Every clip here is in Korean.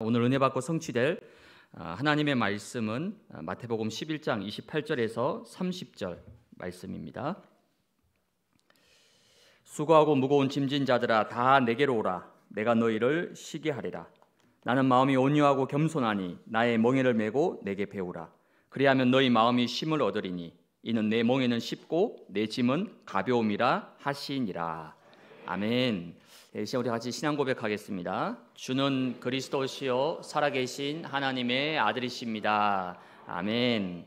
오늘 은혜 받고 성취될 아, 하나님의 말씀은 아, 마태복음 11장 28절에서 30절 말씀입니다. 수고하고 무거운 짐진 자들아 다 내게로 오라 내가 너희를 쉬게 하리라 나는 마음이 온유하고 겸손하니 나의 멍에를 메고 내게 배우라 그리하면 너희 마음이 쉼을 얻으리니 이는 내 멍에는 쉽고 내 짐은 가벼움이라 하시니라 아멘. 네, 이제 우리 같이 신앙 고백하겠습니다. 주는 그리스도시요 살아계신 하나님의 아들이십니다. 아멘.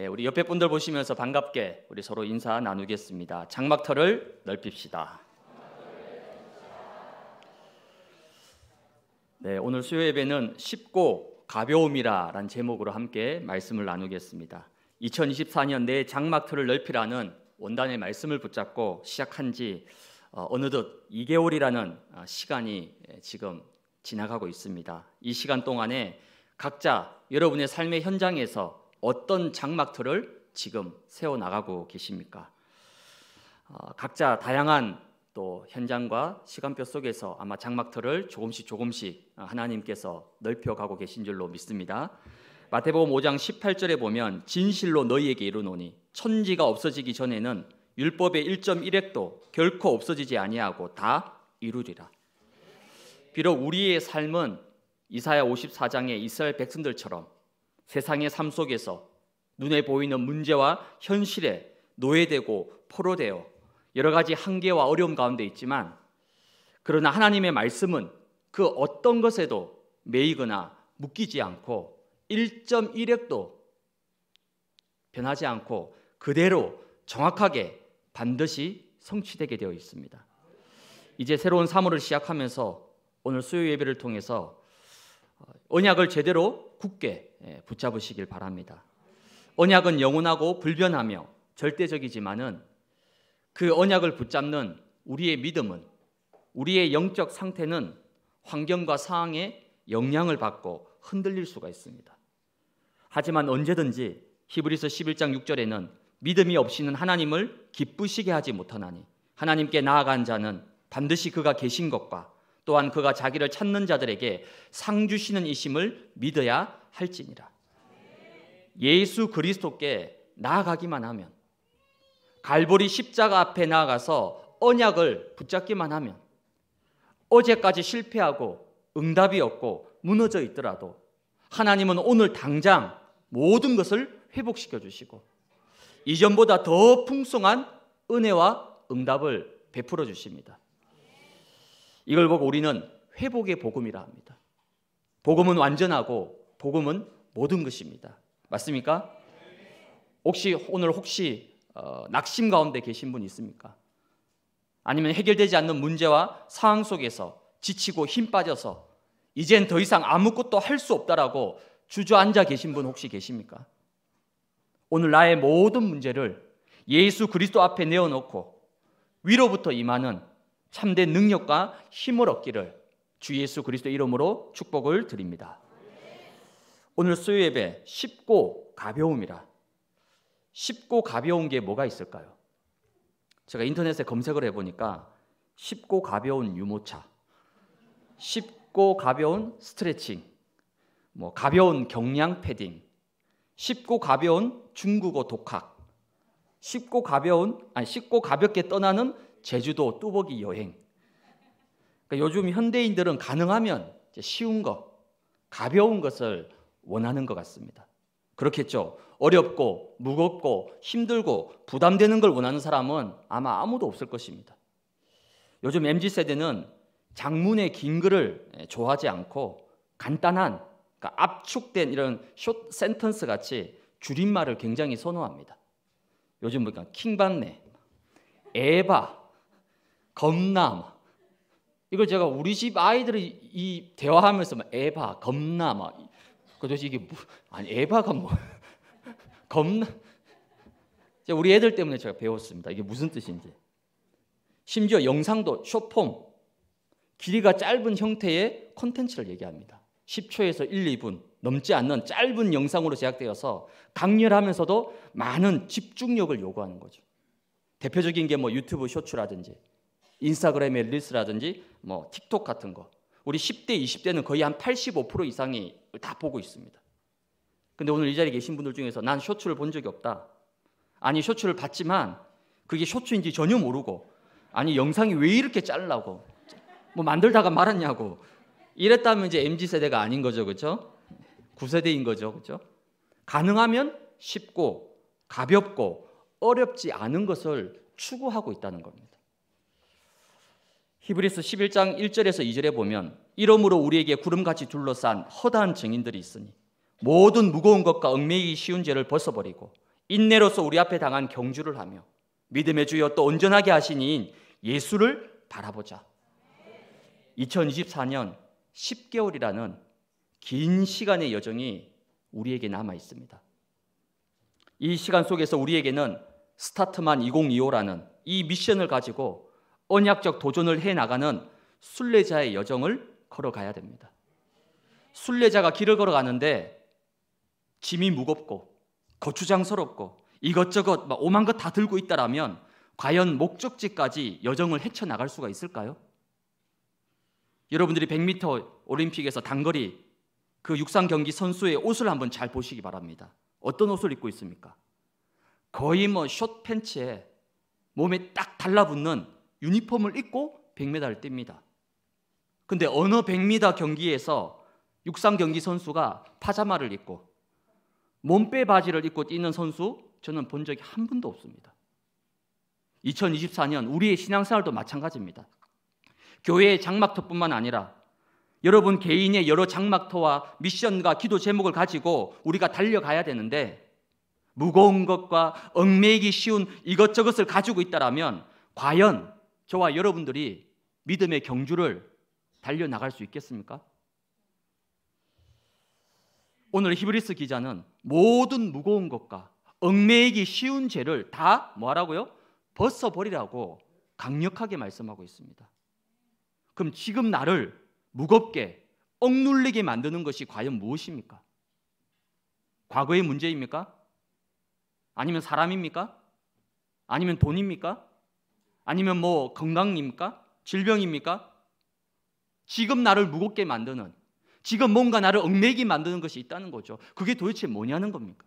예, 우리 옆에 분들 보시면서 반갑게 우리 서로 인사 나누겠습니다. 장막터를 넓힙시다. 네, 오늘 수요 예배는 쉽고 가벼움이라라는 제목으로 함께 말씀을 나누겠습니다. 2024년 내 장막터를 넓히라는 원단의 말씀을 붙잡고 시작한 지 어, 어느덧 2개월이라는 어, 시간이 예, 지금 지나가고 있습니다. 이 시간 동안에 각자 여러분의 삶의 현장에서 어떤 장막틀을 지금 세워 나가고 계십니까? 어, 각자 다양한 또 현장과 시간표 속에서 아마 장막틀을 조금씩 조금씩 하나님께서 넓혀 가고 계신 줄로 믿습니다. 마태복음 5장 18절에 보면 진실로 너희에게 이르노니 천지가 없어지기 전에는 율법의 1 1획도 결코 없어지지 아니하고 다 이루리라. 비록 우리의 삶은 이사야 54장의 이스라엘 백성들처럼 세상의 삶 속에서 눈에 보이는 문제와 현실에 노예되고 포로되어 여러 가지 한계와 어려움 가운데 있지만 그러나 하나님의 말씀은 그 어떤 것에도 매이거나 묶이지 않고 1.1핵도 변하지 않고 그대로 정확하게 반드시 성취되게 되어 있습니다. 이제 새로운 사물을 시작하면서 오늘 수요 예배를 통해서 어, 언약을 제대로 굳게 예, 붙잡으시길 바랍니다. 언약은 영원하고 불변하며 절대적이지만은 그 언약을 붙잡는 우리의 믿음은 우리의 영적 상태는 환경과 상황에 영향을 받고 흔들릴 수가 있습니다. 하지만 언제든지 히브리서 11장 6절에는 믿음이 없이는 하나님을 기쁘시게 하지 못하나니 하나님께 나아간 자는 반드시 그가 계신 것과 또한 그가 자기를 찾는 자들에게 상 주시는 이심을 믿어야 할지니라. 예수 그리스도께 나아가기만 하면 갈보리 십자가 앞에 나아가서 언약을 붙잡기만 하면 어제까지 실패하고 응답이 없고 무너져 있더라도 하나님은 오늘 당장 모든 것을 회복시켜 주시고 이전보다 더 풍성한 은혜와 응답을 베풀어 주십니다. 이걸 보고 우리는 회복의 복음이라 합니다. 복음은 완전하고 복음은 모든 것입니다. 맞습니까? 혹시 오늘 혹시 어, 낙심 가운데 계신 분 있습니까? 아니면 해결되지 않는 문제와 상황 속에서 지치고 힘 빠져서 이젠 더 이상 아무것도 할 수 없다라고 주저앉아 계신 분 혹시 계십니까? 오늘 나의 모든 문제를 예수 그리스도 앞에 내어놓고 위로부터 임하는 참된 능력과 힘을 얻기를 주 예수 그리스도 이름으로 축복을 드립니다. 오늘 수요 예배 쉽고 가벼움이라 쉽고 가벼운 게 뭐가 있을까요? 제가 인터넷에 검색을 해보니까 쉽고 가벼운 유모차, 쉽고 가벼운 스트레칭, 뭐 가벼운 경량 패딩, 쉽고 가벼운 중국어 독학, 쉽고 가벼운 아니 쉽고 가볍게 떠나는 제주도 뚜벅이 여행. 그러니까 요즘 현대인들은 가능하면 쉬운 것, 가벼운 것을 원하는 것 같습니다. 그렇겠죠. 어렵고 무겁고 힘들고 부담되는 걸 원하는 사람은 아마 아무도 없을 것입니다. 요즘 MZ 세대는 장문의 긴 글을 예, 좋아하지 않고 간단한 그러니까 압축된 이런 숏 센턴스 같이 줄임말을 굉장히 선호합니다. 요즘 보니까 킹받네, 에바, 겁나 이걸 제가 우리 집 아이들이 이 대화하면서 막 에바, 겁나 막도대 그 이게 뭐 아니 에바가 뭐 겁나 우리 애들 때문에 제가 배웠습니다. 이게 무슨 뜻인지. 심지어 영상도 쇼폼 길이가 짧은 형태의 콘텐츠를 얘기합니다. 10초에서 1, 2분 넘지 않는 짧은 영상으로 제작되어서 강렬하면서도 많은 집중력을 요구하는 거죠. 대표적인 게 뭐 유튜브 쇼츠라든지 인스타그램의 릴스라든지 뭐 틱톡 같은 거. 우리 10대, 20대는 거의 한 85% 이상이 다 보고 있습니다. 근데 오늘 이 자리에 계신 분들 중에서 난 쇼츠를 본 적이 없다. 아니 쇼츠를 봤지만 그게 쇼츠인지 전혀 모르고 아니 영상이 왜 이렇게 짧라고 뭐 만들다가 말았냐고 이랬다면 이제 MZ 세대가 아닌 거죠, 그렇죠? 9세대인 거죠, 그렇죠? 가능하면 쉽고 가볍고 어렵지 않은 것을 추구하고 있다는 겁니다. 히브리스 11장 1절에서 2절에 보면 이러므로 우리에게 구름같이 둘러싼 허다한 증인들이 있으니 모든 무거운 것과 얽매이기 쉬운 죄를 벗어버리고 인내로서 우리 앞에 당한 경주를 하며 믿음의 주여 또 온전하게 하시니 예수를 바라보자. 2024년 10개월이라는 긴 시간의 여정이 우리에게 남아 있습니다. 이 시간 속에서 우리에게는 스타트만 2025라는 이 미션을 가지고 언약적 도전을 해 나가는 순례자의 여정을 걸어가야 됩니다. 순례자가 길을 걸어가는데 짐이 무겁고 거추장스럽고 이것저것 오만 것 다 들고 있다라면 과연 목적지까지 여정을 헤쳐 나갈 수가 있을까요? 여러분들이 100m 올림픽에서 단거리 그 육상 경기 선수의 옷을 한번 잘 보시기 바랍니다. 어떤 옷을 입고 있습니까? 거의 뭐숏 팬츠에 몸에 딱 달라붙는 유니폼을 입고 100m를 뜁니다. 근데 어느 100m 경기에서 육상 경기 선수가 파자마를 입고 몸빼 바지를 입고 뛰는 선수 저는 본 적이 한 번도 없습니다. 2024년 우리의 신앙생활도 마찬가지입니다. 교회의 장막터뿐만 아니라 여러분 개인의 여러 장막터와 미션과 기도 제목을 가지고 우리가 달려가야 되는데 무거운 것과 얽매이기 쉬운 이것저것을 가지고 있다라면 과연 저와 여러분들이 믿음의 경주를 달려나갈 수 있겠습니까? 오늘 히브리스 기자는 모든 무거운 것과 얽매이기 쉬운 죄를 다 뭐하라고요? 벗어버리라고 강력하게 말씀하고 있습니다. 그럼 지금 나를 무겁게 억눌리게 만드는 것이 과연 무엇입니까? 과거의 문제입니까? 아니면 사람입니까? 아니면 돈입니까? 아니면 뭐 건강입니까? 질병입니까? 지금 나를 무겁게 만드는 지금 뭔가 나를 얽매이 만드는 것이 있다는 거죠. 그게 도대체 뭐냐는 겁니까?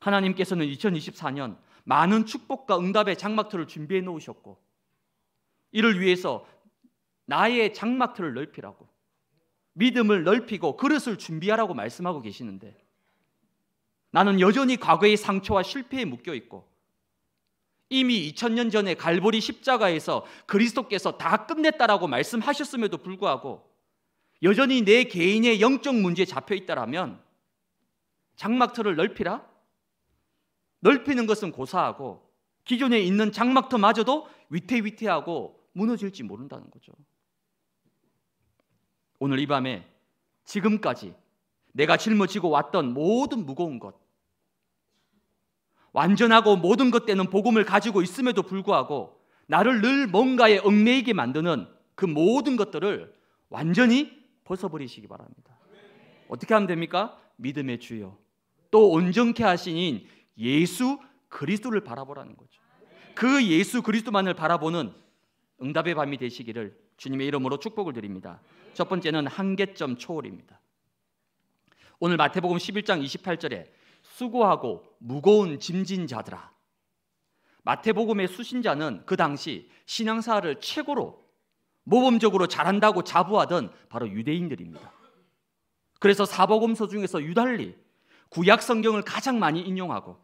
하나님께서는 2024년 많은 축복과 응답의 장막터를 준비해 놓으셨고 이를 위해서 나의 장막틀을 넓히라고 믿음을 넓히고 그릇을 준비하라고 말씀하고 계시는데 나는 여전히 과거의 상처와 실패에 묶여 있고 이미 2000년 전에 갈보리 십자가에서 그리스도께서 다 끝냈다라고 말씀하셨음에도 불구하고 여전히 내 개인의 영적 문제에 잡혀 있다라면 장막터를 넓히라 넓히는 것은 고사하고 기존에 있는 장막터마저도 위태위태하고 무너질지 모른다는 거죠. 오늘 이 밤에 지금까지 내가 짊어지고 왔던 모든 무거운 것, 완전하고 모든 것 때는 복음을 가지고 있음에도 불구하고 나를 늘 뭔가에 얽매이게 만드는 그 모든 것들을 완전히 벗어버리시기 바랍니다. 어떻게 하면 됩니까? 믿음의 주요 또 온전케 하신인 예수 그리스도를 바라보라는 거죠. 그 예수 그리스도만을 바라보는 응답의 밤이 되시기를 주님의 이름으로 축복을 드립니다. 첫 번째는 한계점 초월입니다. 오늘 마태복음 11장 28절에 수고하고 무거운 짐진 자들아 마태복음의 수신자는 그 당시 신앙사를 최고로 모범적으로 잘한다고 자부하던 바로 유대인들입니다. 그래서 사복음서 중에서 유달리 구약 성경을 가장 많이 인용하고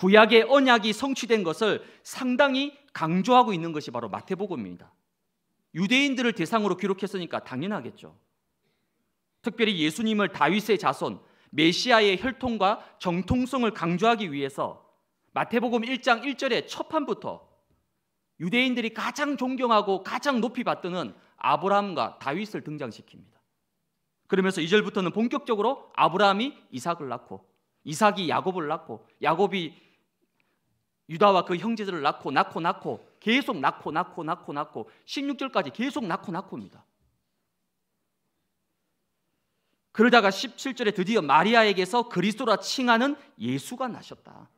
구약의 언약이 성취된 것을 상당히 강조하고 있는 것이 바로 마태복음입니다. 유대인들을 대상으로 기록했으니까 당연하겠죠. 특별히 예수님을 다윗의 자손, 메시아의 혈통과 정통성을 강조하기 위해서 마태복음 1장 1절의 첫 판부터 유대인들이 가장 존경하고 가장 높이 받드는 아브라함과 다윗을 등장시킵니다. 그러면서 2절부터는 본격적으로 아브라함이 이삭을 낳고 이삭이 야곱을 낳고 야곱이 유다와 그 형제들을 낳고 낳고 낳고 계속 낳고 낳고 낳고 낳고 16절까지 계속 낳고 낳고입니다. 그러다가 17절에 드디어 마리아에게서 그리스도라 칭하는 예수가 나셨다.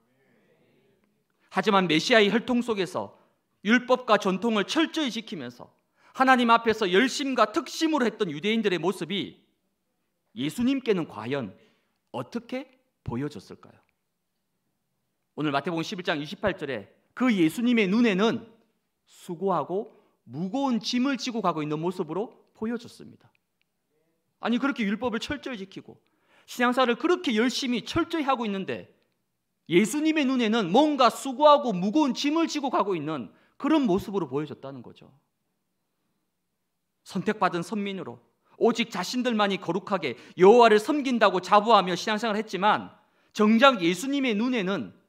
하지만 메시아의 혈통 속에서 율법과 전통을 철저히 지키면서 하나님 앞에서 열심과 특심으로 했던 유대인들의 모습이 예수님께는 과연 어떻게 보여졌을까요? 오늘 마태복음 11장 28절에 그 예수님의 눈에는 수고하고 무거운 짐을 지고 가고 있는 모습으로 보여졌습니다. 아니 그렇게 율법을 철저히 지키고 신앙사를 그렇게 열심히 철저히 하고 있는데 예수님의 눈에는 뭔가 수고하고 무거운 짐을 지고 가고 있는 그런 모습으로 보여졌다는 거죠. 선택받은 선민으로 오직 자신들만이 거룩하게 여호와를 섬긴다고 자부하며 신앙생활을 했지만 정작 예수님의 눈에는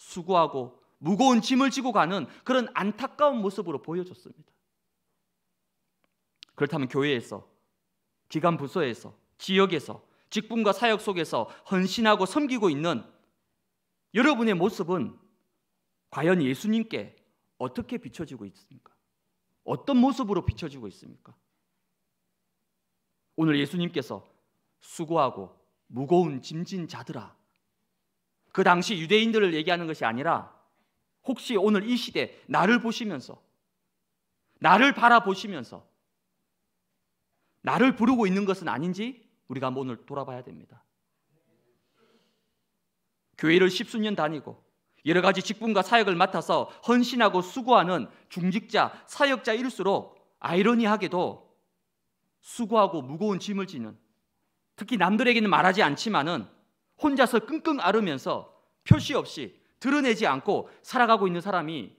수고하고 무거운 짐을 지고 가는 그런 안타까운 모습으로 보여줬습니다. 그렇다면 교회에서 기관 부서에서 지역에서 직분과 사역 속에서 헌신하고 섬기고 있는 여러분의 모습은 과연 예수님께 어떻게 비춰지고 있습니까? 어떤 모습으로 비춰지고 있습니까? 오늘 예수님께서 수고하고 무거운 짐진 자들아 그 당시 유대인들을 얘기하는 것이 아니라 혹시 오늘 이 시대 나를 보시면서 나를 바라보시면서 나를 부르고 있는 것은 아닌지 우리가 한번 오늘 돌아봐야 됩니다. 교회를 십수년 다니고 여러 가지 직분과 사역을 맡아서 헌신하고 수고하는 중직자, 사역자일수록 아이러니하게도 수고하고 무거운 짐을 지는 특히 남들에게는 말하지 않지만은 혼자서 끙끙 앓으면서 표시 없이 드러내지 않고 살아가고 있는 사람이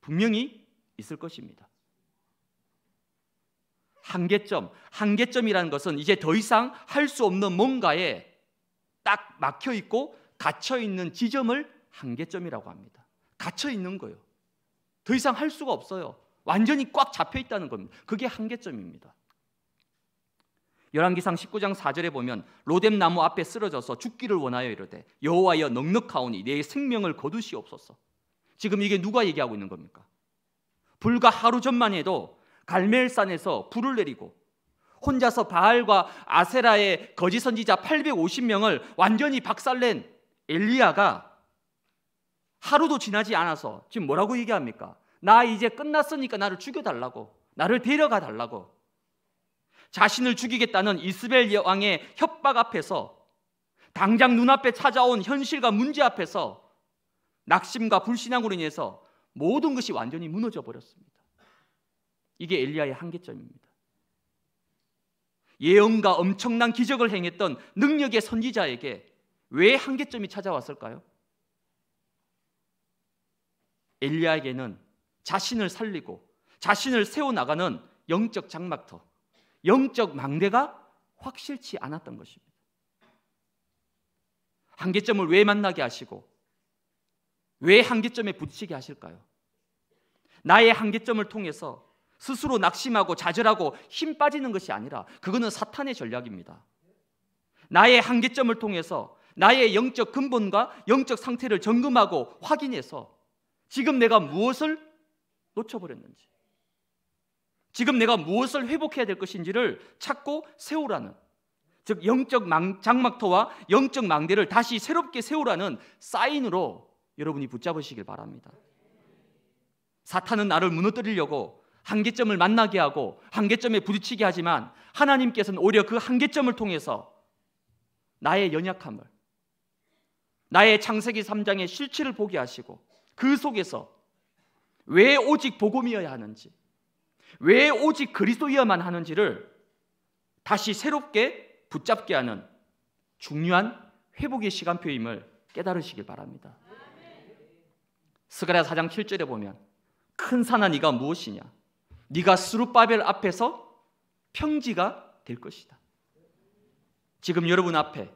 분명히 있을 것입니다. 한계점, 한계점이라는 것은 이제 더 이상 할 수 없는 뭔가에 딱 막혀 있고 갇혀 있는 지점을 한계점이라고 합니다. 갇혀 있는 거예요. 더 이상 할 수가 없어요. 완전히 꽉 잡혀 있다는 겁니다. 그게 한계점입니다. 열왕기상 19장 4절에 보면 로뎀 나무 앞에 쓰러져서 죽기를 원하여 이르되 여호와여 넉넉하오니 내 생명을 거두시옵소서. 지금 이게 누가 얘기하고 있는 겁니까? 불과 하루 전만 해도 갈멜산에서 불을 내리고 혼자서 바알과 아세라의 거짓 선지자 850명을 완전히 박살낸 엘리야가 하루도 지나지 않아서 지금 뭐라고 얘기합니까? 나 이제 끝났으니까 나를 죽여달라고 나를 데려가 달라고 자신을 죽이겠다는 이스벨 여 왕의 협박 앞에서 당장 눈앞에 찾아온 현실과 문제 앞에서 낙심과 불신앙으로 인해서 모든 것이 완전히 무너져 버렸습니다. 이게 엘리야의 한계점입니다. 예언과 엄청난 기적을 행했던 능력의 선지자에게 왜 한계점이 찾아왔을까요? 엘리야에게는 자신을 살리고 자신을 세워 나가는 영적 장막터 영적 망대가 확실치 않았던 것입니다. 한계점을 왜 만나게 하시고 왜 한계점에 부딪히게 하실까요? 나의 한계점을 통해서 스스로 낙심하고 좌절하고 힘 빠지는 것이 아니라 그거는 사탄의 전략입니다. 나의 한계점을 통해서 나의 영적 근본과 영적 상태를 점검하고 확인해서 지금 내가 무엇을 놓쳐버렸는지 지금 내가 무엇을 회복해야 될 것인지를 찾고 세우라는 즉 영적 망, 장막터와 영적 망대를 다시 새롭게 세우라는 사인으로 여러분이 붙잡으시길 바랍니다. 사탄은 나를 무너뜨리려고 한계점을 만나게 하고 한계점에 부딪히게 하지만 하나님께서는 오히려 그 한계점을 통해서 나의 연약함을 나의 창세기 3장의 실체를 보게 하시고 그 속에서 왜 오직 복음이어야 하는지 왜 오직 그리스도이어만 하는지를 다시 새롭게 붙잡게 하는 중요한 회복의 시간표임을 깨달으시길 바랍니다. 스가랴 4장 7절에 보면 큰 산아 네가 무엇이냐? 네가 스룹바벨 앞에서 평지가 될 것이다. 지금 여러분 앞에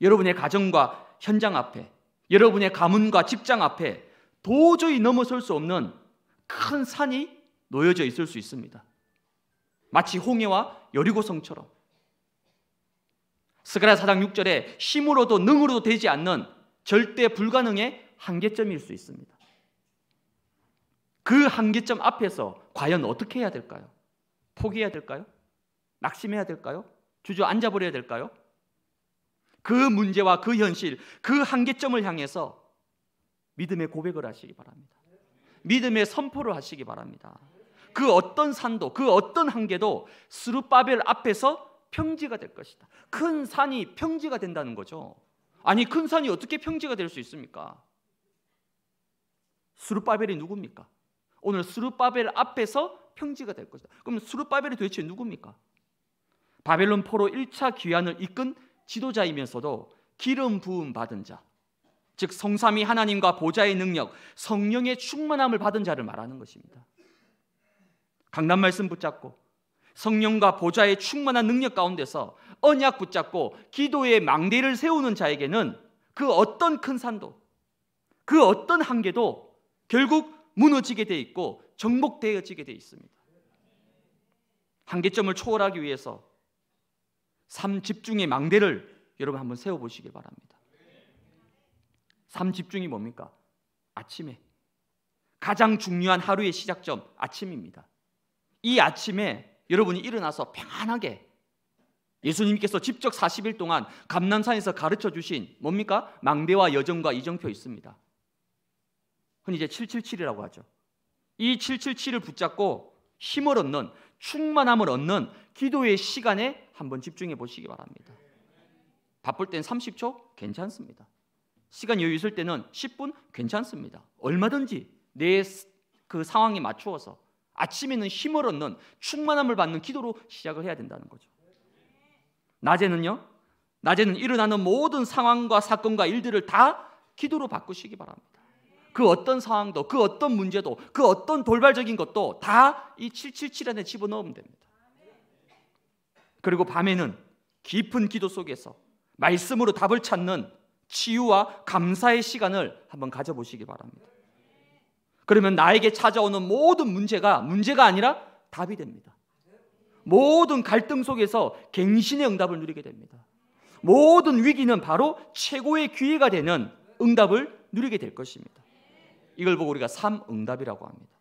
여러분의 가정과 현장 앞에 여러분의 가문과 직장 앞에 도저히 넘어설 수 없는 큰 산이 놓여져 있을 수 있습니다. 마치 홍해와 여리고성처럼 스가랴 사장 6절에 힘으로도 능으로도 되지 않는 절대 불가능의 한계점일 수 있습니다. 그 한계점 앞에서 과연 어떻게 해야 될까요? 포기해야 될까요? 낙심해야 될까요? 주저앉아 버려야 될까요? 그 문제와 그 현실, 그 한계점을 향해서 믿음의 고백을 하시기 바랍니다. 믿음의 선포를 하시기 바랍니다. 그 어떤 산도 그 어떤 한계도 스루바벨 앞에서 평지가 될 것이다. 큰 산이 평지가 된다는 거죠. 아니 큰 산이 어떻게 평지가 될 수 있습니까? 스루바벨이 누굽니까? 오늘 스루바벨 앞에서 평지가 될 것이다. 그럼 스루바벨이 도대체 누굽니까? 바벨론 포로 1차 귀환을 이끈 지도자이면서도 기름 부음 받은 자, 즉 성삼위 하나님과 보좌의 능력, 성령의 충만함을 받은 자를 말하는 것입니다. 강단 말씀 붙잡고 성령과 보좌의 충만한 능력 가운데서 언약 붙잡고 기도의 망대를 세우는 자에게는 그 어떤 큰 산도 그 어떤 한계도 결국 무너지게 돼 있고 정복되어지게 돼 있습니다. 한계점을 초월하기 위해서 삼 집중의 망대를 여러분 한번 세워 보시길 바랍니다. 삼 집중이 뭡니까? 아침에 가장 중요한 하루의 시작점 아침입니다. 이 아침에 여러분이 일어나서 편안하게 예수님께서 직접 40일 동안 감남산에서 가르쳐 주신 뭡니까? 망대와 여정과 이정표 있습니다. 흔히 이제 777이라고 하죠. 이 777을 붙잡고 힘을 얻는 충만함을 얻는 기도의 시간에 한번 집중해 보시기 바랍니다. 바쁠 땐 30초 괜찮습니다. 시간 여유 있을 때는 10분 괜찮습니다. 얼마든지 내 그 상황에 맞추어서 아침에는 힘을 얻는 충만함을 받는 기도로 시작을 해야 된다는 거죠. 낮에는요. 낮에는 일어나는 모든 상황과 사건과 일들을 다 기도로 바꾸시기 바랍니다. 그 어떤 상황도 그 어떤 문제도 그 어떤 돌발적인 것도 다 이 777 안에 집어넣으면 됩니다. 그리고 밤에는 깊은 기도 속에서 말씀으로 답을 찾는 치유와 감사의 시간을 한번 가져보시기 바랍니다. 그러면 나에게 찾아오는 모든 문제가 문제가 아니라 답이 됩니다. 모든 갈등 속에서 갱신의 응답을 누리게 됩니다. 모든 위기는 바로 최고의 기회가 되는 응답을 누리게 될 것입니다. 이걸 보고 우리가 삼응답이라고 합니다.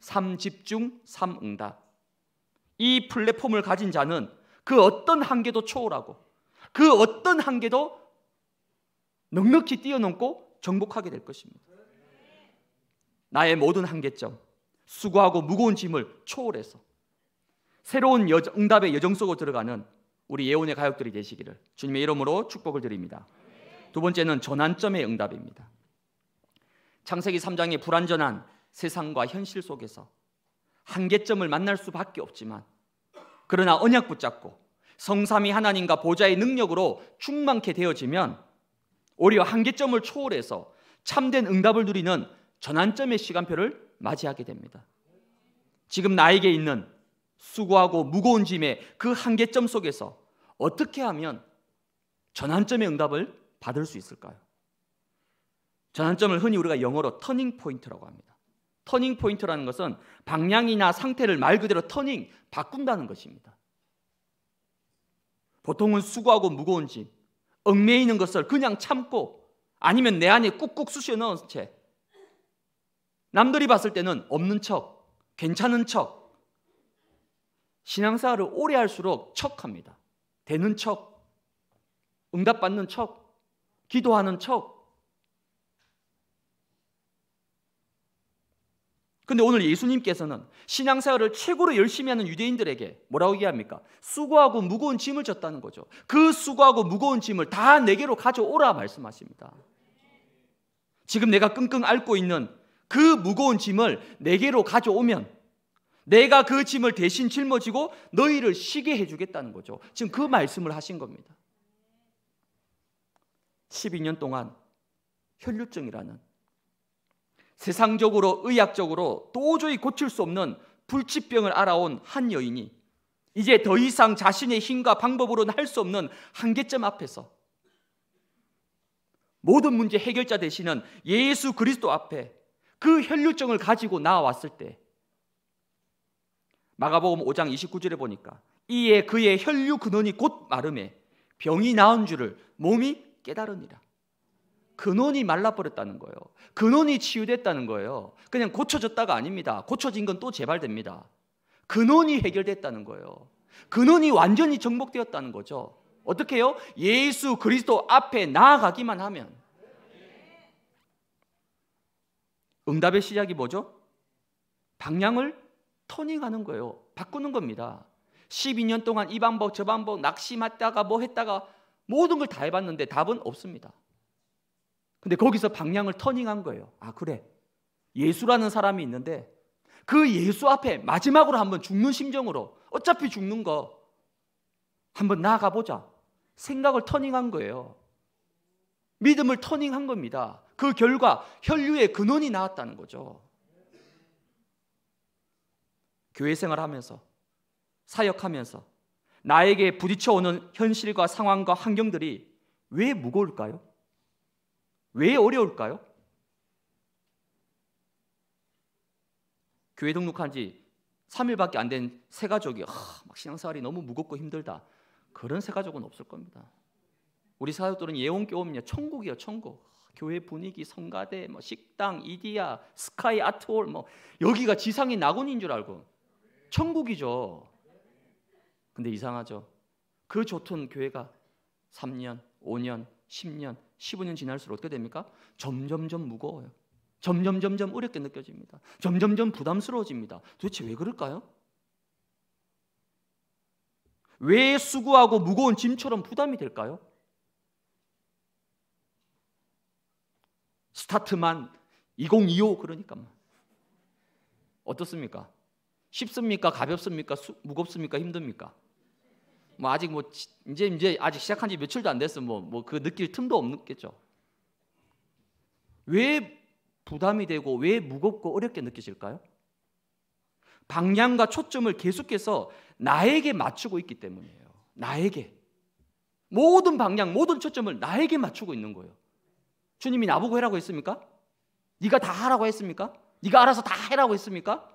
삼집중, 삼응답. 이 플랫폼을 가진 자는 그 어떤 한계도 초월하고 그 어떤 한계도 넉넉히 뛰어넘고 정복하게 될 것입니다. 나의 모든 한계점, 수고하고 무거운 짐을 초월해서 새로운 여정, 응답의 여정 속으로 들어가는 우리 예언의 가족들이 되시기를 주님의 이름으로 축복을 드립니다. 두 번째는 전환점의 응답입니다. 창세기 3장의 불완전한 세상과 현실 속에서 한계점을 만날 수밖에 없지만 그러나 언약 붙잡고 성삼이 하나님과 보좌의 능력으로 충만케 되어지면 오히려 한계점을 초월해서 참된 응답을 누리는 전환점의 시간표를 맞이하게 됩니다. 지금 나에게 있는 수고하고 무거운 짐의 그 한계점 속에서 어떻게 하면 전환점의 응답을 받을 수 있을까요? 전환점을 흔히 우리가 영어로 터닝 포인트라고 합니다. 터닝 포인트라는 것은 방향이나 상태를 말 그대로 터닝 바꾼다는 것입니다. 보통은 수고하고 무거운 짐, 얽매이는 것을 그냥 참고 아니면 내 안에 꾹꾹 쑤셔 넣은 채 남들이 봤을 때는 없는 척, 괜찮은 척, 신앙생활을 오래 할수록 척합니다. 되는 척, 응답받는 척, 기도하는 척. 근데 오늘 예수님께서는 신앙생활을 최고로 열심히 하는 유대인들에게 뭐라고 얘기합니까? 수고하고 무거운 짐을 졌다는 거죠. 그 수고하고 무거운 짐을 다 내게로 가져오라 말씀하십니다. 지금 내가 끙끙 앓고 있는 그 무거운 짐을 내게로 가져오면 내가 그 짐을 대신 짊어지고 너희를 쉬게 해주겠다는 거죠. 지금 그 말씀을 하신 겁니다. 12년 동안 혈류증이라는 세상적으로 의학적으로 도저히 고칠 수 없는 불치병을 알아온 한 여인이 이제 더 이상 자신의 힘과 방법으로는 할 수 없는 한계점 앞에서 모든 문제 해결자 되시는 예수 그리스도 앞에 그 혈류증을 가지고 나왔을 때 마가복음 5장 29절에 보니까 이에 그의 혈류 근원이 곧 마름에 병이 나은 줄을 몸이 깨달으니라. 근원이 말라버렸다는 거예요. 근원이 치유됐다는 거예요. 그냥 고쳐졌다가 아닙니다. 고쳐진 건 또 재발됩니다. 근원이 해결됐다는 거예요. 근원이 완전히 정복되었다는 거죠. 어떻게 해요? 예수 그리스도 앞에 나아가기만 하면 응답의 시작이 뭐죠? 방향을 터닝하는 거예요. 바꾸는 겁니다. 12년 동안 이 방법 저 방법 낙심했다가 뭐 했다가 모든 걸 다 해봤는데 답은 없습니다. 근데 거기서 방향을 터닝한 거예요. 아 그래 예수라는 사람이 있는데 그 예수 앞에 마지막으로 한번 죽는 심정으로 어차피 죽는 거 한번 나아가 보자 생각을 터닝한 거예요. 믿음을 터닝한 겁니다. 그 결과 혈류의 근원이 나왔다는 거죠. 교회 생활하면서 사역하면서 나에게 부딪혀오는 현실과 상황과 환경들이 왜 무거울까요? 왜 어려울까요? 교회 등록한 지 3일밖에 안 된 새 가족이 아, 막 신앙생활이 너무 무겁고 힘들다. 그런 새 가족은 없을 겁니다. 우리 사역들은 예원교우면니 천국이요, 천국. 교회 분위기, 성가대, 뭐 식당, 이디야, 스카이 아트홀 뭐 여기가 지상의 낙원인 줄 알고 천국이죠. 근데 이상하죠. 그 좋던 교회가 3년, 5년, 10년, 15년 지날수록 어떻게 됩니까? 점점점 무거워요. 점점점점 어렵게 느껴집니다. 점점점 부담스러워집니다. 도대체 왜 그럴까요? 왜 수고하고 무거운 짐처럼 부담이 될까요? 스타트만 2025 그러니까 뭐. 어떻습니까? 쉽습니까? 가볍습니까? 수, 무겁습니까? 힘듭니까? 뭐 아직 뭐 이제 이제 아직 시작한 지 며칠도 안 됐어 뭐 뭐 그 느낄 틈도 없겠죠. 왜 부담이 되고 왜 무겁고 어렵게 느껴질까요? 방향과 초점을 계속해서 나에게 맞추고 있기 때문이에요. 나에게 모든 방향, 모든 초점을 나에게 맞추고 있는 거예요. 주님이 나보고 해라고 했습니까? 네가 다 하라고 했습니까? 네가 알아서 다 해라고 했습니까?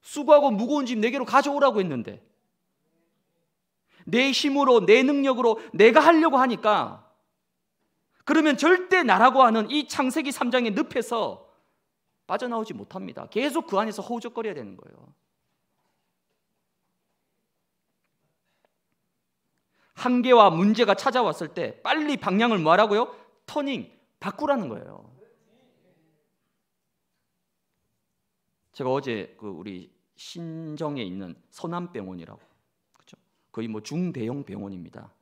수고하고 무거운 짐 내게로 가져오라고 했는데 내 힘으로 내 능력으로 내가 하려고 하니까 그러면 절대 나라고 하는 이 창세기 3장의 늪에서 빠져나오지 못합니다. 계속 그 안에서 허우적거려야 되는 거예요. 한계와 문제가 찾아왔을 때 빨리 방향을 뭐하라고요? 터닝 바꾸라는 거예요. 제가 어제 그 우리 신정에 있는 서남병원이라고 그죠? 거의 뭐 중대형 병원입니다.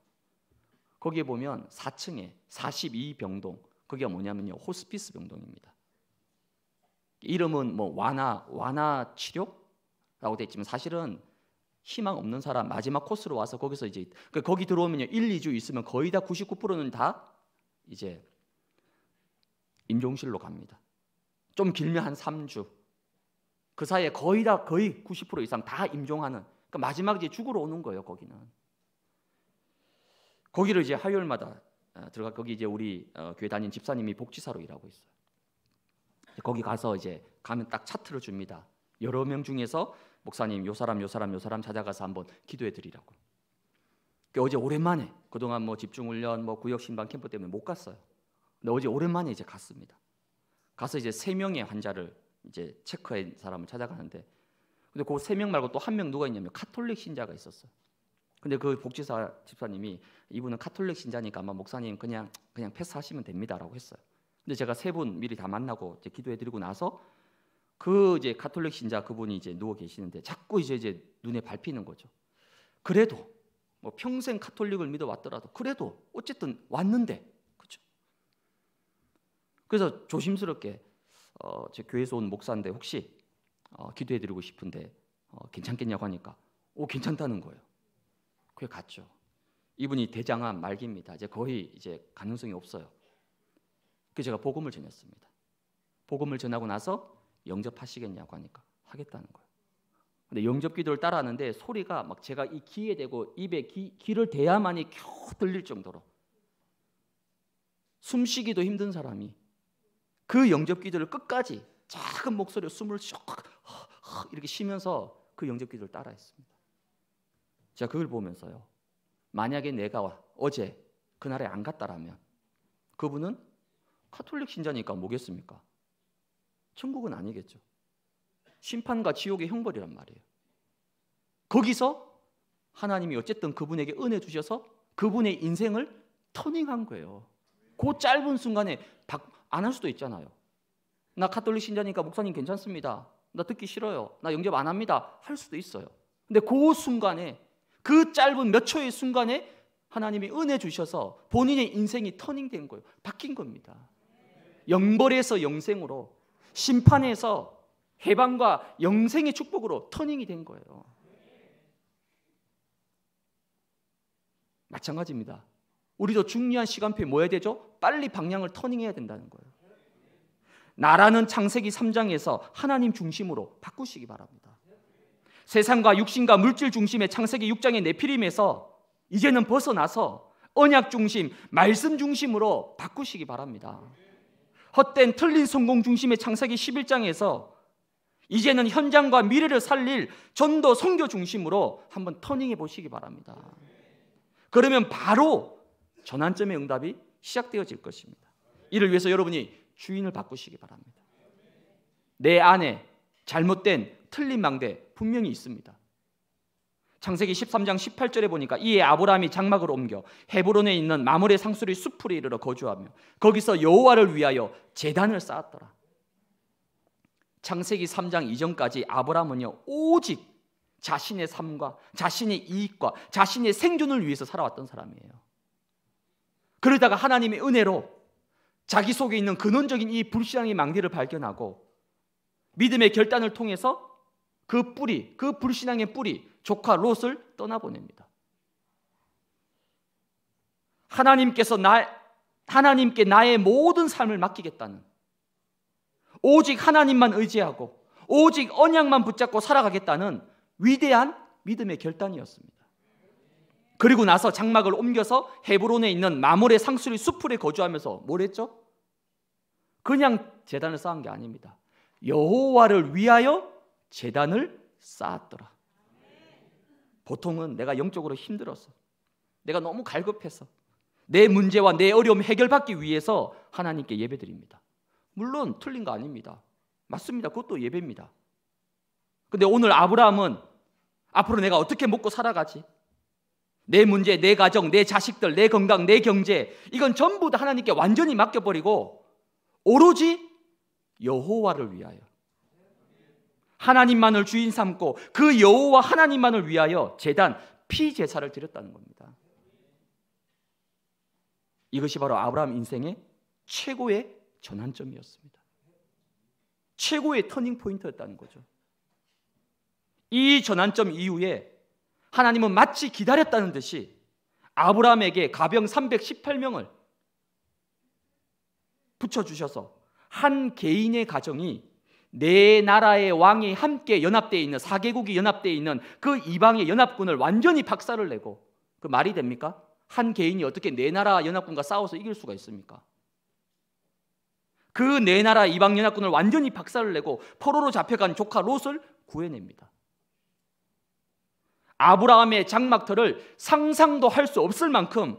거기에 보면 4층에 42병동 그게 뭐냐면요 호스피스 병동입니다. 이름은 뭐 완화 완화 치료라고 돼 있지만 사실은 희망 없는 사람 마지막 코스로 와서 거기서 이제 그 거기 들어오면요 1, 2주 있으면 거의 다 99%는 다 이제 임종실로 갑니다. 좀 길면 한 3주. 그 사이에 거의 다 거의 90% 이상 다 임종하는 그러니까 마지막 이제 죽으러 오는 거예요, 거기는. 거기를 이제 화요일마다 어, 들어가 거기 이제 우리 어, 교회 다닌 집사님이 복지사로 일하고 있어요. 거기 가서 이제 가면 딱 차트를 줍니다. 여러 명 중에서 목사님 요 사람 요 사람 요 사람 찾아가서 한번 기도해 드리라고. 그 어제 오랜만에 그동안 뭐 집중훈련, 뭐 구역신방 캠프 때문에 못 갔어요. 근데 어제 오랜만에 이제 갔습니다. 가서 이제 세 명의 환자를 이제 체크한 사람을 찾아가는데 근데 그 세 명 말고 또 한 명 누가 있냐면 카톨릭 신자가 있었어요. 근데 그 복지사 집사님이 이분은 카톨릭 신자니까 아마 목사님 그냥 그냥 패스하시면 됩니다라고 했어요. 근데 제가 세 분 미리 다 만나고 이제 기도해 드리고 나서 그 이제 카톨릭 신자 그분이 이제 누워 계시는데 자꾸 이제 이제 눈에 밟히는 거죠. 그래도 뭐 평생 카톨릭을 믿어 왔더라도 그래도 어쨌든 왔는데 그렇죠. 그래서 조심스럽게 어, 제 교회에서 온 목사인데 혹시 어, 기도해드리고 싶은데 어, 괜찮겠냐고 하니까 오 괜찮다는 거예요. 그게 갔죠. 이분이 대장암 말기입니다. 이제 거의 이제 가능성이 없어요. 그 제가 복음을 전했습니다. 복음을 전하고 나서 영접하시겠냐고 하니까 하겠다는 거예요. 근데 영접 기도를 따라하는데 소리가 막 제가 이 귀에 대고 입에 귀, 귀를 대야만이 겨우 들릴 정도로 숨쉬기도 힘든 사람이 그 영접 기도를 끝까지 작은 목소리로 숨을 슉 이렇게 쉬면서 그 영접 기도를 따라했습니다. 제가 그걸 보면서요. 만약에 내가 어제 그날에 안 갔다라면 그분은 카톨릭 신자니까 뭐겠습니까? 천국은 아니겠죠. 심판과 지옥의 형벌이란 말이에요. 거기서 하나님이 어쨌든 그분에게 은혜 주셔서 그분의 인생을 터닝한 거예요. 그 짧은 순간에 안 할 수도 있잖아요. 나 카톨릭 신자니까 목사님 괜찮습니다. 나 듣기 싫어요. 나 영접 안 합니다. 할 수도 있어요. 근데 그 순간에 그 짧은 몇 초의 순간에 하나님이 은혜 주셔서 본인의 인생이 터닝된 거예요. 바뀐 겁니다. 영벌에서 영생으로 심판에서 해방과 영생의 축복으로 터닝이 된 거예요. 마찬가지입니다. 우리도 중요한 시간표에 뭐야 되죠? 빨리 방향을 터닝해야 된다는 거예요. 나라는 창세기 3장에서 하나님 중심으로 바꾸시기 바랍니다. 세상과 육신과 물질 중심의 창세기 6장의 내피림에서 이제는 벗어나서 언약 중심, 말씀 중심으로 바꾸시기 바랍니다. 헛된 틀린 성공 중심의 창세기 11장에서 이제는 현장과 미래를 살릴 전도 성교 중심으로 한번 터닝해 보시기 바랍니다. 그러면 바로 전환점의 응답이 시작되어질 것입니다. 이를 위해서 여러분이 주인을 바꾸시기 바랍니다. 내 안에 잘못된 틀린 망대 분명히 있습니다. 창세기 13장 18절에 보니까 이에 아브라함이 장막을 옮겨 헤브론에 있는 마물의 상수리 수풀에 이르러 거주하며 거기서 여호와를 위하여 제단을 쌓았더라. 창세기 3장 이전까지 아브라함은요 오직 자신의 삶과 자신의 이익과 자신의 생존을 위해서 살아왔던 사람이에요. 그러다가 하나님의 은혜로 자기 속에 있는 근원적인 이 불신앙의 망대를 발견하고 믿음의 결단을 통해서 그 뿌리, 그 불신앙의 뿌리, 조카 롯을 떠나보냅니다. 하나님께서 나 하나님께 나의 모든 삶을 맡기겠다는 오직 하나님만 의지하고 오직 언약만 붙잡고 살아가겠다는 위대한 믿음의 결단이었습니다. 그리고 나서 장막을 옮겨서 헤브론에 있는 마물의 상수리 수풀에 거주하면서 뭘 했죠? 그냥 재단을 쌓은 게 아닙니다. 여호와를 위하여 재단을 쌓았더라. 보통은 내가 영적으로 힘들어서 내가 너무 갈급해서 내 문제와 내 어려움 해결받기 위해서 하나님께 예배드립니다. 물론 틀린 거 아닙니다. 맞습니다. 그것도 예배입니다. 근데 오늘 아브라함은 앞으로 내가 어떻게 먹고 살아가지? 내 문제, 내 가정, 내 자식들, 내 건강, 내 경제 이건 전부 다 하나님께 완전히 맡겨버리고 오로지 여호와를 위하여 하나님만을 주인 삼고 그 여호와 하나님만을 위하여 재단 피 제사를 드렸다는 겁니다. 이것이 바로 아브라함 인생의 최고의 전환점이었습니다. 최고의 터닝 포인트였다는 거죠. 이 전환점 이후에 하나님은 마치 기다렸다는 듯이 아브라함에게 가병 318명을 붙여 주셔서 한 개인의 가정이 네 나라의 왕이 함께 연합되어 있는 사개국이 연합되어 있는 그 이방의 연합군을 완전히 박살을 내고 그 말이 됩니까? 한 개인이 어떻게 네 나라 연합군과 싸워서 이길 수가 있습니까? 그네 나라 이방 연합군을 완전히 박살을 내고 포로로 잡혀간 조카 롯을 구해냅니다. 아브라함의 장막터를 상상도 할 수 없을 만큼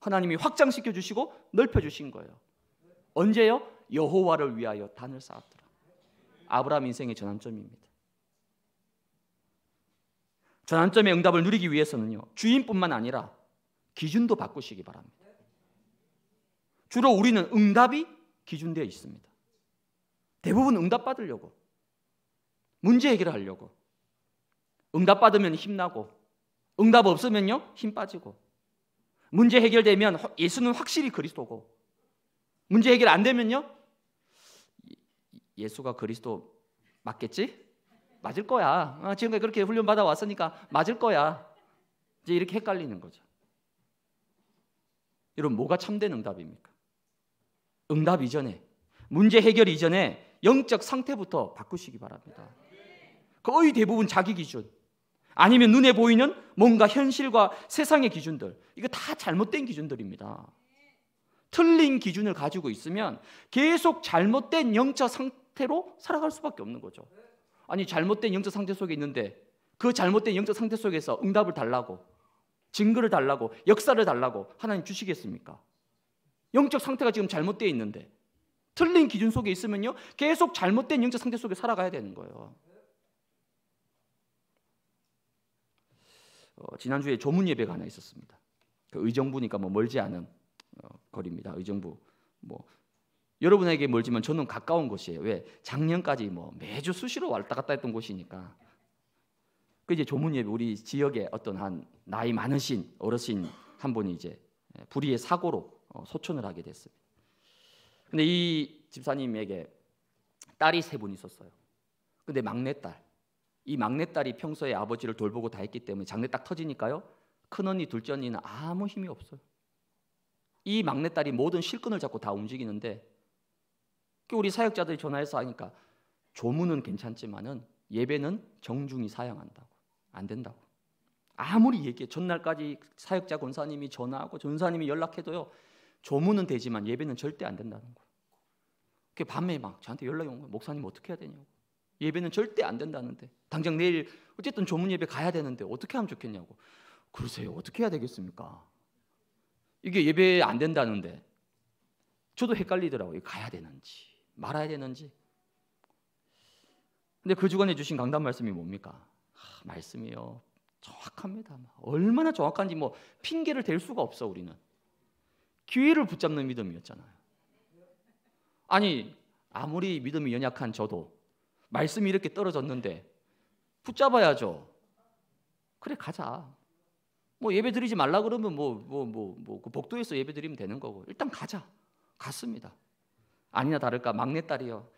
하나님이 확장시켜 주시고 넓혀 주신 거예요. 언제요? 여호와를 위하여 단을 쌓았더라. 아브라함 인생의 전환점입니다. 전환점의 응답을 누리기 위해서는요. 주인뿐만 아니라 기준도 바꾸시기 바랍니다. 주로 우리는 응답이 기준되어 있습니다. 대부분 응답받으려고. 문제 해결을 하려고. 응답받으면 힘나고, 응답 없으면요, 힘 빠지고. 문제 해결되면 예수는 확실히 그리스도고, 문제 해결 안 되면요, 예수가 그리스도 맞겠지? 맞을 거야. 아, 지금까지 그렇게 훈련 받아 왔으니까 맞을 거야. 이제 이렇게 헷갈리는 거죠. 여러분 뭐가 참된 응답입니까? 응답 이전에 문제 해결 이전에 영적 상태부터 바꾸시기 바랍니다. 거의 대부분 자기 기준 아니면 눈에 보이는 뭔가 현실과 세상의 기준들 이거 다 잘못된 기준들입니다. 틀린 기준을 가지고 있으면 계속 잘못된 영적 상태로 살아갈 수밖에 없는 거죠. 아니 잘못된 영적 상태 속에 있는데 그 잘못된 영적 상태 속에서 응답을 달라고 증거를 달라고 역사를 달라고 하나님 주시겠습니까? 영적 상태가 지금 잘못되어 있는데 틀린 기준 속에 있으면요 계속 잘못된 영적 상태 속에 살아가야 되는 거예요. 어, 지난주에 조문 예배가 하나 있었습니다. 그 의정부니까 뭐 멀지 않은 어, 거리입니다. 의정부 뭐 여러분에게 멀지만 저는 가까운 곳이에요. 왜 작년까지 뭐 매주 수시로 왔다 갔다 했던 곳이니까. 그 이제 조문 예배 우리 지역의 어떤 한 나이 많으신 어르신 한 분이 이제 예, 불의의 사고로 소촌을 어, 하게 됐습니다. 근데 이 집사님에게 딸이 세 분 있었어요. 근데 막내딸. 이 막내딸이 평소에 아버지를 돌보고 다 했기 때문에 장례 딱 터지니까요. 큰언니, 둘째 언니는 아무 힘이 없어요. 이 막내딸이 모든 실끈을 잡고 다 움직이는데 그 우리 사역자들이 전화해서 하니까 조문은 괜찮지만은 예배는 정중히 사양한다고. 안 된다고. 아무리 얘기해 전날까지 사역자 권사님이 전화하고 전사님이 연락해도요. 조문은 되지만 예배는 절대 안 된다는 거예요. 그 밤에 막 저한테 연락이 온 거예요. 목사님 어떻게 해야 되냐고. 예배는 절대 안 된다는데 당장 내일 어쨌든 조문 예배 가야 되는데 어떻게 하면 좋겠냐고. 그러요 어떻게 해야 되겠습니까? 이게 예배 안 된다는데 저도 헷갈리더라고요. 가야 되는지 말아야 되는지. 근데 그 주간에 주신 강단 말씀이 뭡니까? 아, 말씀이요. 정확합니다. 얼마나 정확한지 뭐 핑계를 댈 수가 없어 우리는. 기회를 붙잡는 믿음이었잖아요. 아니, 아무리 믿음이 연약한 저도 말씀이 이렇게 떨어졌는데 붙잡아야죠. 그래 가자. 뭐 예배 드리지 말라 그러면 뭐 뭐 뭐뭐 뭐, 뭐, 뭐 그 복도에서 예배 드리면 되는 거고 일단 가자. 갔습니다. 아니나 다를까 막내딸이요.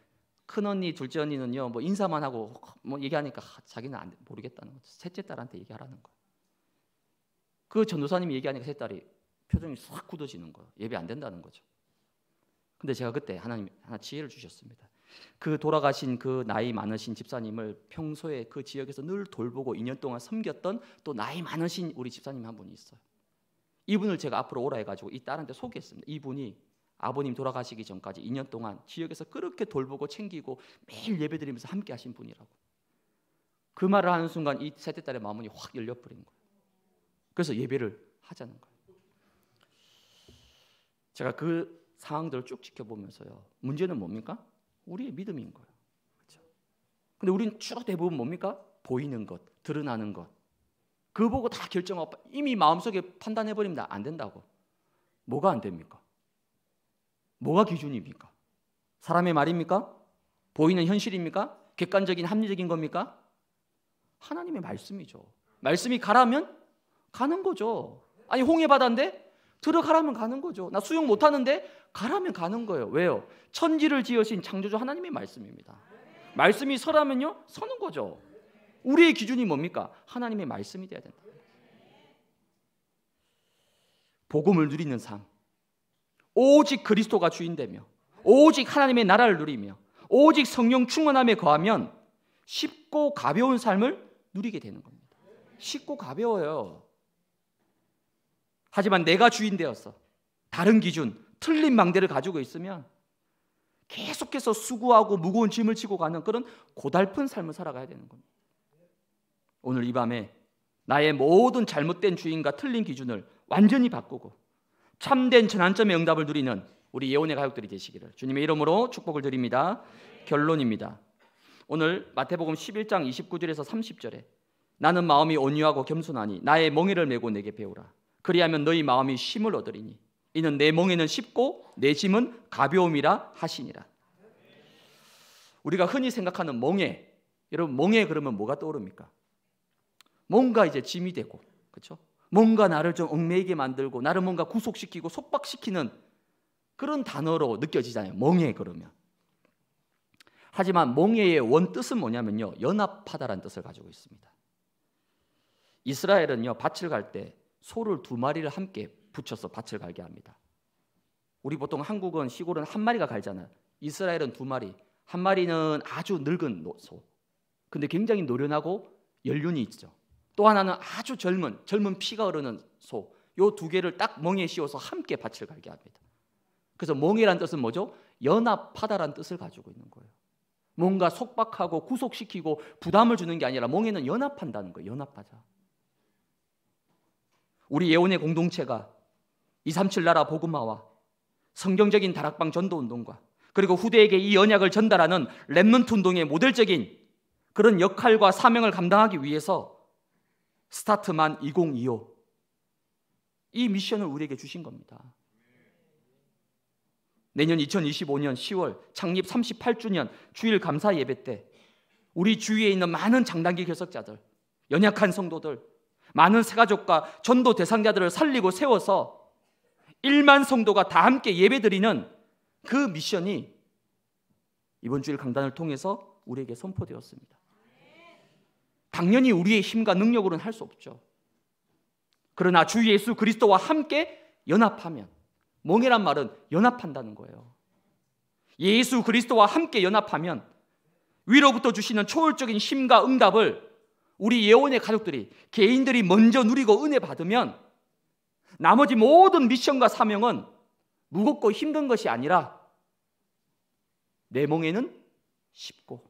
큰 언니, 둘째 언니는요. 뭐 인사만 하고 뭐 얘기하니까 자기는 안, 모르겠다는 거죠. 셋째 딸한테 얘기하라는 거. 그 전도사님이 얘기하니까 셋째 딸이 표정이 싹 굳어지는 거예요. 예배 안 된다는 거죠. 근데 제가 그때 하나님 하나 지혜를 주셨습니다. 그 돌아가신 그 나이 많으신 집사님을 평소에 그 지역에서 늘 돌보고 2년 동안 섬겼던 또 나이 많으신 우리 집사님 한 분이 있어요. 이분을 제가 앞으로 오라 해가지고 이 딸한테 소개했습니다. 이분이 아버님 돌아가시기 전까지 2년 동안 지역에서 그렇게 돌보고 챙기고 매일 예배드리면서 함께 하신 분이라고. 그 말을 하는 순간 이 셋째 딸의 마음이 확 열려버린 거예요. 그래서 예배를 하자는 거예요. 제가 그 상황들을 쭉 지켜보면서요. 문제는 뭡니까? 우리의 믿음인 거예요. 그렇죠? 근데 우리는 쭉 대부분 뭡니까? 보이는 것, 드러나는 것. 그 보고 다 결정하고 이미 마음속에 판단해 버립니다. 안 된다고. 뭐가 안 됩니까? 뭐가 기준입니까? 사람의 말입니까? 보이는 현실입니까? 객관적인 합리적인 겁니까? 하나님의 말씀이죠. 말씀이 가라면 가는 거죠. 아니 홍해 바다인데 들어가라면 가는 거죠. 나 수용 못 하는데 가라면 가는 거예요. 왜요? 천지를 지으신 창조주 하나님의 말씀입니다. 말씀이 서라면요 서는 거죠. 우리의 기준이 뭡니까? 하나님의 말씀이 돼야 된다. 복음을 누리는 삶. 오직 그리스도가 주인되며 오직 하나님의 나라를 누리며 오직 성령 충만함에 거하면 쉽고 가벼운 삶을 누리게 되는 겁니다. 쉽고 가벼워요. 하지만 내가 주인 되었어. 다른 기준, 틀린 망대를 가지고 있으면 계속해서 수고하고 무거운 짐을 지고 가는 그런 고달픈 삶을 살아가야 되는 겁니다. 오늘 이 밤에 나의 모든 잘못된 주인과 틀린 기준을 완전히 바꾸고 참된 전환점의 응답을 누리는 우리 예언의 가족들이 되시기를 주님의 이름으로 축복을 드립니다. 결론입니다. 오늘 마태복음 11장 29절에서 30절에 나는 마음이 온유하고 겸손하니 나의 멍에를 메고 내게 배우라. 그리하면 너희 마음이 심을 얻으리니 이는 내 몽에는 쉽고 내 짐은 가벼움이라 하시니라. 우리가 흔히 생각하는 몽에 여러분 몽에 그러면 뭐가 떠오릅니까? 뭔가 이제 짐이 되고 그렇죠? 뭔가 나를 좀 얽매이게 만들고 나를 뭔가 구속시키고 속박시키는 그런 단어로 느껴지잖아요. 몽에 그러면. 하지만 몽에의원 뜻은 뭐냐면요. 연합하다라는 뜻을 가지고 있습니다. 이스라엘은요. 밭을 갈때 소를 두 마리를 함께 붙여서 밭을 갈게 합니다. 우리 보통 한국은 시골은 한 마리가 갈잖아요. 이스라엘은 두 마리. 한 마리는 아주 늙은 소. 근데 굉장히 노련하고 연륜이 있죠. 또 하나는 아주 젊은 젊은 피가 흐르는 소. 요 두 개를 딱 멍에 씌워서 함께 밭을 갈게 합니다. 그래서 멍이란 뜻은 뭐죠? 연합하다란 뜻을 가지고 있는 거예요. 뭔가 속박하고 구속시키고 부담을 주는 게 아니라 멍에는 연합한다는 거예요. 연합하자. 우리 예원의 공동체가 237 나라 복음화와 성경적인 다락방 전도 운동과 그리고 후대에게 이 언약을 전달하는 랩먼트 운동의 모델적인 그런 역할과 사명을 감당하기 위해서 스타트만 2025 이 미션을 우리에게 주신 겁니다. 내년 2025년 10월 창립 38주년 주일 감사 예배 때 우리 주위에 있는 많은 장단기 결석자들, 연약한 성도들, 많은 새가족과 전도 대상자들을 살리고 세워서 1만 성도가 다 함께 예배드리는 그 미션이 이번 주일 강단을 통해서 우리에게 선포되었습니다. 당연히 우리의 힘과 능력으로는 할 수 없죠. 그러나 주 예수 그리스도와 함께 연합하면 몽이란 말은 연합한다는 거예요. 예수 그리스도와 함께 연합하면 위로부터 주시는 초월적인 힘과 응답을 우리 예원의 가족들이 개인들이 먼저 누리고 은혜 받으면 나머지 모든 미션과 사명은 무겁고 힘든 것이 아니라 내몸에는 쉽고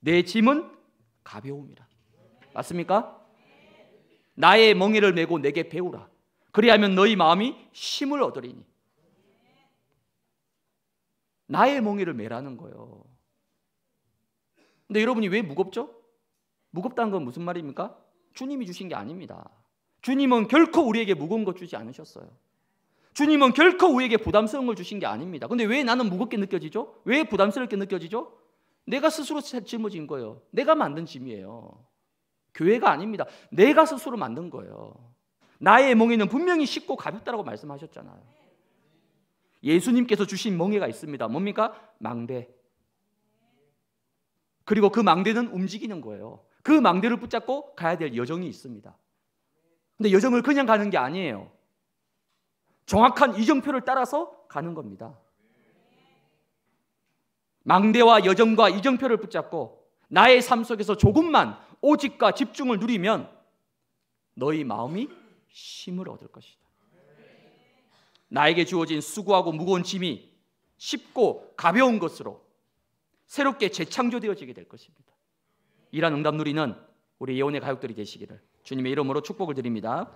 내 짐은 가벼움이라. 맞습니까? 나의 멍에를 메고 내게 배우라. 그리하면 너희 마음이 힘을 얻으리니. 나의 멍에를 메라는 거예요. 근데 여러분이 왜 무겁죠? 무겁다는 건 무슨 말입니까? 주님이 주신 게 아닙니다. 주님은 결코 우리에게 무거운 것 주지 않으셨어요. 주님은 결코 우리에게 부담스러운 걸 주신 게 아닙니다. 근데 왜 나는 무겁게 느껴지죠? 왜 부담스럽게 느껴지죠? 내가 스스로 짊어진 거예요. 내가 만든 짐이에요. 교회가 아닙니다. 내가 스스로 만든 거예요. 나의 멍에는 분명히 쉽고 가볍다라고 말씀하셨잖아요. 예수님께서 주신 멍에가 있습니다. 뭡니까? 망대. 그리고 그 망대는 움직이는 거예요. 그 망대를 붙잡고 가야 될 여정이 있습니다. 근데 여정을 그냥 가는 게 아니에요. 정확한 이정표를 따라서 가는 겁니다. 망대와 여정과 이정표를 붙잡고 나의 삶 속에서 조금만 오직과 집중을 누리면 너희 마음이 힘을 얻을 것이다. 나에게 주어진 수고하고 무거운 짐이 쉽고 가벼운 것으로 새롭게 재창조되어지게 될 것입니다. 이런 응답 누리는 우리 예언의 가족들이 되시기를 주님의 이름으로 축복을 드립니다.